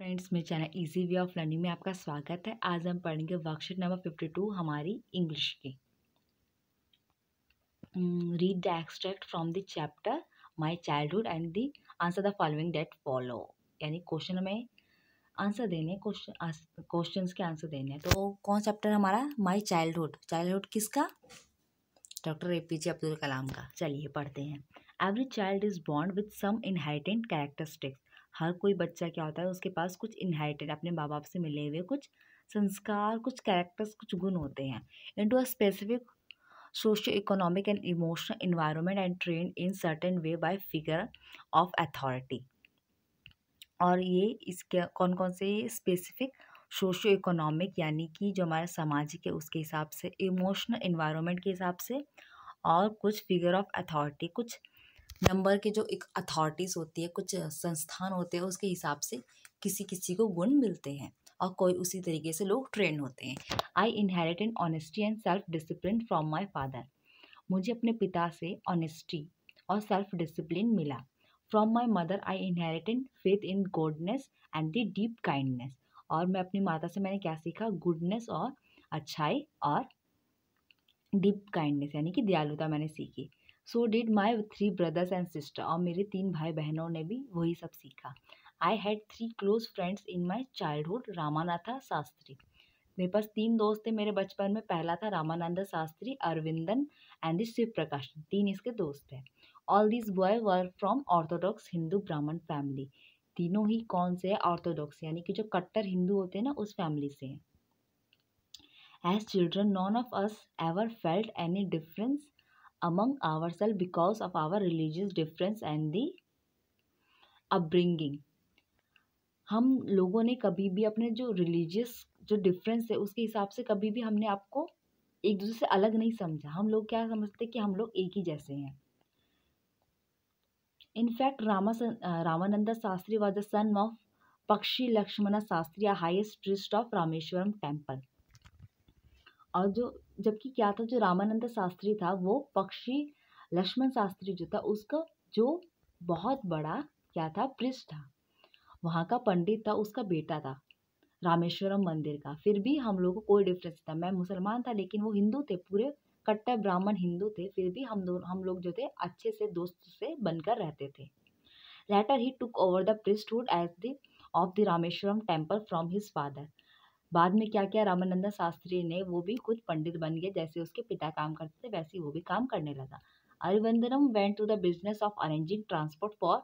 friends मेरे channel easy way of learning में आपका स्वागत है आज हम पढ़ेंगे वर्कशीट नंबर फिफ्टी टू हमारी इंग्लिश की read the extract from the chapter my childhood and the answer the following that follow यानी क्वेश्चन में आंसर देने क्वेश्चन क्वेश्चन के आंसर देने हैं तो कौन चैप्टर हमारा माई चाइल्डहुड चाइल्डहुड किसका doctor A P J Abdul Kalam का चलिए पढ़ते हैं एवरी चाइल्ड इज़ बॉन्ड विद सम इनहेरिटेंट कैरेक्टरिस्टिक्स हर कोई बच्चा क्या होता है उसके पास कुछ इनहेरिटेड अपने माँ बाप से मिले हुए कुछ संस्कार कुछ कैरेक्टर्स कुछ गुण होते हैं into a specific socio economic and emotional environment and train in certain way by figure of authority और ये इसके कौन कौन से स्पेसिफिक सोशो इकोनॉमिक यानी कि जो हमारा सामाजिक है उसके हिसाब से इमोशनल इन्वायरमेंट के हिसाब से और कुछ फिगर ऑफ अथॉरिटी कुछ नंबर के जो एक अथॉरिटीज़ होती है कुछ संस्थान होते हैं उसके हिसाब से किसी किसी को गुण मिलते हैं और कोई उसी तरीके से लोग ट्रेन होते हैं I inherited honesty and self discipline from my father मुझे अपने पिता से ऑनेस्टी और सेल्फ डिसिप्लिन मिला from my mother I inherited faith in goodness and the deep kindness और मैं अपनी माता से मैंने क्या सीखा गुडनेस और अच्छाई और डीप काइंडनेस यानी कि दयालुता मैंने सीखी so did my three brothers and sister और मेरे तीन भाई बहनों ने भी वही सब सीखा I had three close friends in my childhood Ramanatha Shastri मेरे पास तीन दोस्त थे मेरे बचपन में पहला था रामानंद शास्त्री अरविंदन एंड शिव प्रकाश तीन इसके दोस्त हैं all this boy were from orthodox Hindu Brahmin family तीनों ही कौन से है ऑर्थोडॉक्स यानी कि जो कट्टर हिंदू होते हैं ना उस फैमिली से हैं as children none of us ever felt any difference among ourselves because of our religious difference and the upbringing हम लोगों ने कभी भी अपने जो रिलीजियस जो डिफरेंस है उसके हिसाब से कभी भी हमने आपको एक दूसरे से अलग नहीं समझा हम लोग क्या समझते कि हम लोग एक ही जैसे हैं in fact Rama Ramananda Shastri was the son of Pakshi Lakshmana Shastri highest priest of Rameswaram temple और जो जबकि क्या था जो रामानंद शास्त्री था वो पक्षी लक्ष्मण शास्त्री जो था उसका जो बहुत बड़ा क्या था पृष्ठ था वहाँ का पंडित था उसका बेटा था रामेश्वरम मंदिर का फिर भी हम लोगों को कोई डिफरेंस था मैं मुसलमान था लेकिन वो हिंदू थे पूरे कट्टर ब्राह्मण हिंदू थे फिर भी हम दोनों हम लोग जो थे अच्छे से दोस्त से बनकर रहते थे later he took over the priesthood as the of the Rameswaram temple from his father बाद में क्या किया रामानंदा शास्त्री ने वो भी खुद पंडित बन गए जैसे उसके पिता काम करते थे वैसे वो भी काम करने लगा Aravindan went to the business of arranging transport for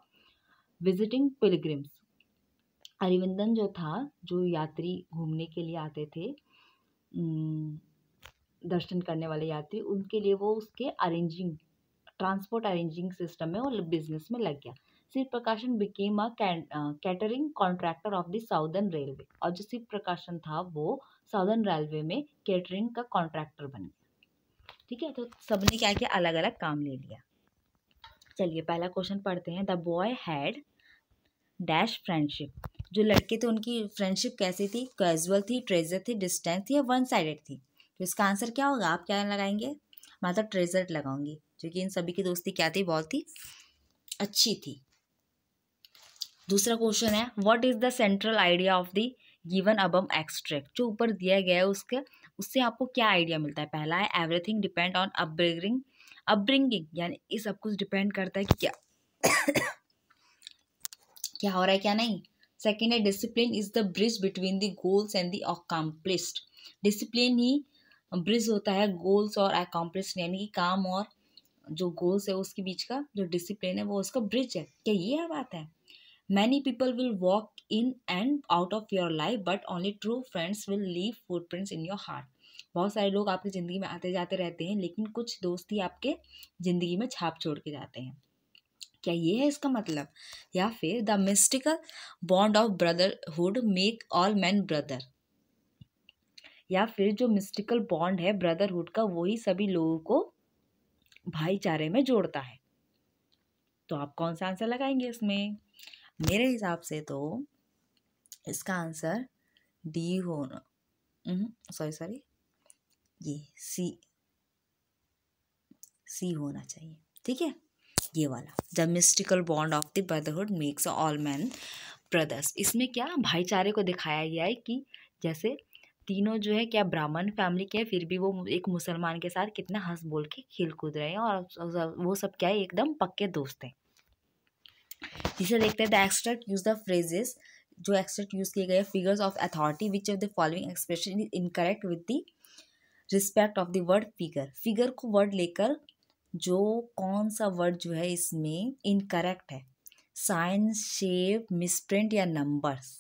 visiting pilgrims Aravindan जो था जो यात्री घूमने के लिए आते थे दर्शन करने वाले यात्री उनके लिए वो उसके अरेंजिंग ट्रांसपोर्ट अरेंजिंग सिस्टम में वो बिजनेस में लग गया Shiva Prakasan became a catering contractor of the southern railway और जो शिव प्रकाशन था वो साउदर्न रेलवे में कैटरिंग का कॉन्ट्रैक्टर बन गया ठीक है तो सबने क्या किया अलग अलग काम ले लिया चलिए पहला क्वेश्चन पढ़ते हैं the boy had dash friendship जो लड़के थे उनकी फ्रेंडशिप कैसी थी कैजुअल थी ट्रेजर थी डिस्टेंस थी या वन साइडेड थी तो इसका आंसर क्या होगा आप क्या लगाएंगे मैं तो ट्रेजर लगाऊंगी क्योंकि इन सभी की दोस्ती क्या थी बहुत ही अच्छी थी दूसरा क्वेश्चन है what is the central idea of the given above extract जो ऊपर दिया गया है उसके उससे आपको क्या आइडिया मिलता है पहला है everything depend on upbringing upbringing यानी ये सब कुछ डिपेंड करता है कि क्या क्या हो रहा है क्या नहीं सेकेंड है discipline is the bridge between the goals and the accomplished discipline ही ब्रिज होता है गोल्स और अकम्प्लिस्ड यानी कि काम और जो गोल्स है उसके बीच का जो डिसिप्लिन है वो उसका ब्रिज है क्या ये है बात है Many people will walk in and out of your life but only true friends will leave footprints in your heart बहुत सारे लोग आपकी ज़िंदगी में आते जाते रहते हैं लेकिन कुछ दोस्त ही आपके ज़िंदगी में छाप छोड़ के जाते हैं क्या ये है इसका मतलब या फिर the mystical bond of brotherhood make all man brother या फिर जो मिस्टिकल बॉन्ड है ब्रदरहुड का वही सभी लोगों को भाईचारे में जोड़ता है तो आप कौन सा आंसर लगाएंगे इसमें मेरे हिसाब से तो इसका आंसर डी होना सॉरी सॉरी ये सी सी होना चाहिए ठीक है ये वाला the mystical bond of the brotherhood makes all man brothers इसमें क्या भाईचारे को दिखाया गया है कि जैसे तीनों जो है क्या ब्राह्मण फैमिली के फिर भी वो एक मुसलमान के साथ कितना हंस बोल के खेल कूद रहे हैं और वो सब क्या है एकदम पक्के दोस्त हैं जिसे देखते हैं the extract use the phrases जो एक्सट्रैक्ट यूज किए गए figures of authority which of the following expression is incorrect with the respect of the word figure figure को वर्ड लेकर जो कौन सा वर्ड जो है इसमें इनकरेक्ट है साइन शेप मिसप्रिंट या नंबर्स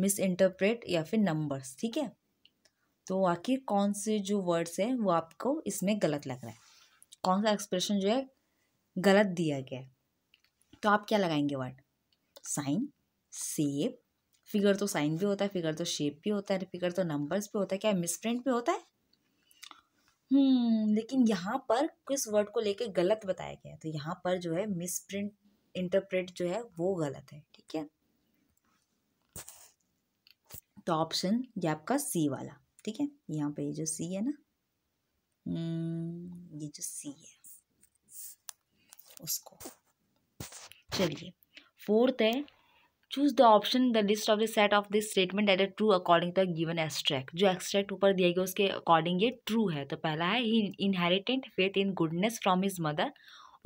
मिस इंटरप्रेट या फिर नंबर्स ठीक है तो आखिर कौन से जो वर्ड्स हैं वो आपको इसमें गलत लग रहा है कौन सा एक्सप्रेशन जो है गलत दिया गया है तो आप क्या लगाएंगे वर्ड साइन सेप फिगर तो साइन भी होता है फिगर तो शेप भी होता है फिगर तो नंबर्स भी होता है क्या मिसप्रिंट भी होता है हम्म लेकिन यहाँ पर किस वर्ड को लेके गलत बताया गया है तो यहाँ पर जो है मिसप्रिंट इंटरप्रेट जो है वो गलत है ठीक है तो ऑप्शन ये आपका सी वाला ठीक है यहाँ पे ये जो सी है ना हम्म, ये जो सी है उसको चलिए फोर्थ है choose the option the list of the set of this statement at a true according to the given extract जो एक्सट्रैक्ट ऊपर दिया गया उसके अकॉर्डिंग ये ट्रू है तो पहला है he inherited faith in goodness from his mother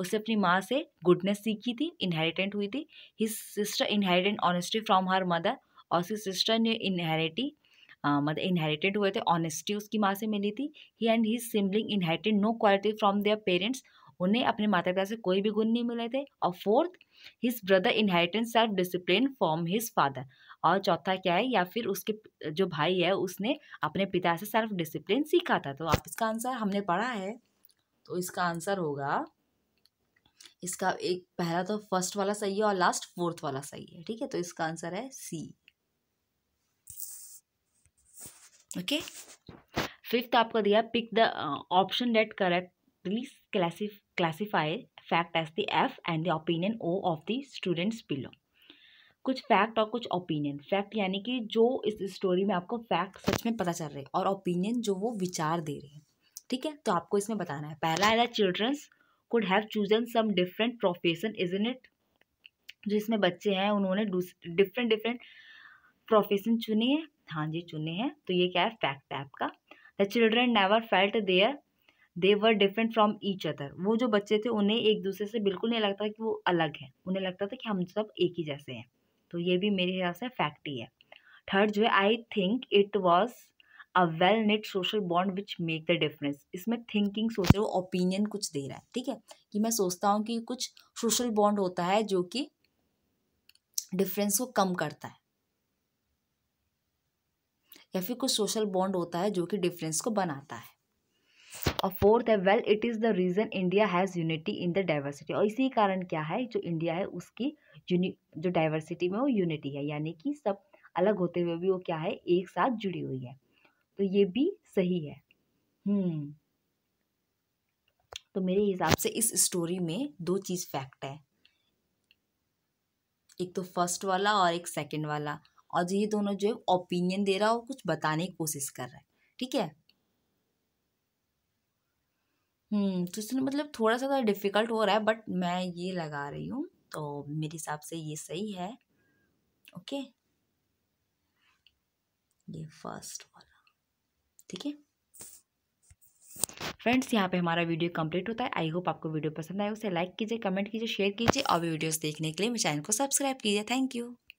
उसे अपनी माँ से गुडनेस सीखी थी इनहेरिटेंट हुई थी his sister inherited honesty from her mother और उसकी सिस्टर ने इनहेरिटी मतलब इनहेरिटेड हुए थे ऑनेस्टी उसकी माँ से मिली थी he and he siblings inherited no quality from their parents उन्हें अपने माता पिता से कोई भी गुण नहीं मिले थे और fourth his brother inheritance self discipline from his father और चौथा क्या है या फिर उसके जो भाई है उसने अपने पिता से सेल्फ डिसिप्लिन सीखा था तो आप इसका आंसर हमने पढ़ा है तो इसका आंसर होगा इसका एक पहला तो फर्स्ट वाला सही है और लास्ट फोर्थ वाला सही है ठीक है तो इसका आंसर है सी ओके फिफ्थ आपको दिया pick the option that correctly classify classify fact as the F and the opinion O of the students below कुछ फैक्ट और कुछ ओपिनियन फैक्ट यानी कि जो इस स्टोरी में आपको फैक्ट सच में पता चल रहे हैं और ओपिनियन जो वो विचार दे रहे हैं ठीक है तो आपको इसमें बताना है पहला है childrens could have chosen some different profession is in it जो इसमें बच्चे हैं उन्होंने डिफरेंट डिफरेंट प्रोफेशन चुने हैं हाँ जी चुने हैं तो ये क्या है फैक्ट है आपका the children never felt there they were different from each other वो जो बच्चे थे उन्हें एक दूसरे से बिल्कुल नहीं लगता कि वो अलग हैं उन्हें लगता था कि हम सब एक ही जैसे हैं तो ये भी मेरे हिसाब से फैक्ट ही है थर्ड जो है I think it was a well knit social bond which make the difference इसमें थिंकिंग सोच रहे ओपिनियन कुछ दे रहा है ठीक है कि मैं सोचता हूँ कि कुछ सोशल बॉन्ड होता है जो कि डिफरेंस को कम करता है या फिर कुछ सोशल बॉन्ड होता है जो कि डिफरेंस को बनाता है और फोर्थ है well it is the reason India has unity in the diversity और इसी कारण क्या है जो इंडिया है उसकी यूनि जो डाइवर्सिटी में वो यूनिटी है यानी कि सब अलग होते हुए भी वो क्या है एक साथ जुड़ी हुई है तो ये भी सही है हम्म तो मेरे हिसाब से इस स्टोरी में दो चीज़ फैक्ट है एक तो फर्स्ट वाला और एक सेकंड वाला और ये दोनों जो है ओपिनियन दे रहा है और कुछ बताने की कोशिश कर रहा है ठीक है हम्म, तो इसलिए मतलब थोड़ा सा डिफ़िकल्ट हो रहा है बट मैं ये लगा रही हूँ तो मेरे हिसाब से ये सही है ओके ये फर्स्ट वाला ठीक है फ्रेंड्स यहाँ पे हमारा वीडियो कंप्लीट होता है आई होप आपको वीडियो पसंद आए उसे लाइक कीजिए कमेंट कीजिए शेयर कीजिए और वीडियोस देखने के लिए मेरे चैनल को सब्सक्राइब कीजिए थैंक यू